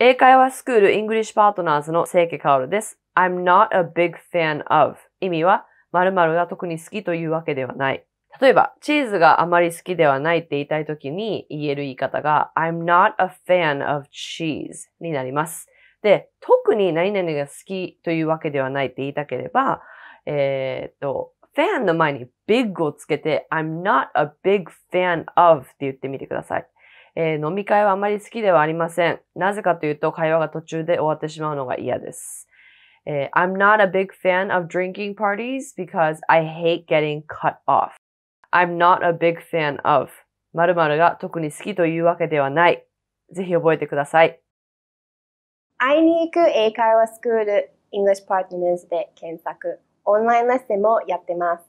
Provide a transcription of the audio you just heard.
英会話スクール English Partners の清家薫です。I'm not a big fan of 意味は〇〇が特に好きというわけではない。例えば、チーズがあまり好きではないって言いたい時に言える言い方が I'm not a fan of cheese になります。で、特に何々が好きというわけではないって言いたければ、えー、っと、fan の前に big をつけて I'm not a big fan of って言ってみてください。えー、飲み会はあまり好きではありません。なぜかというと会話が途中で終わってしまうのが嫌です。えー、I'm not a big fan of drinking parties because I hate getting cut off. I'm not a big fan of 〇〇が特に好きというわけではない。ぜひ覚えてください。会いに行く英会話スクール English Partners で検索。オンラインレッスンもやってます。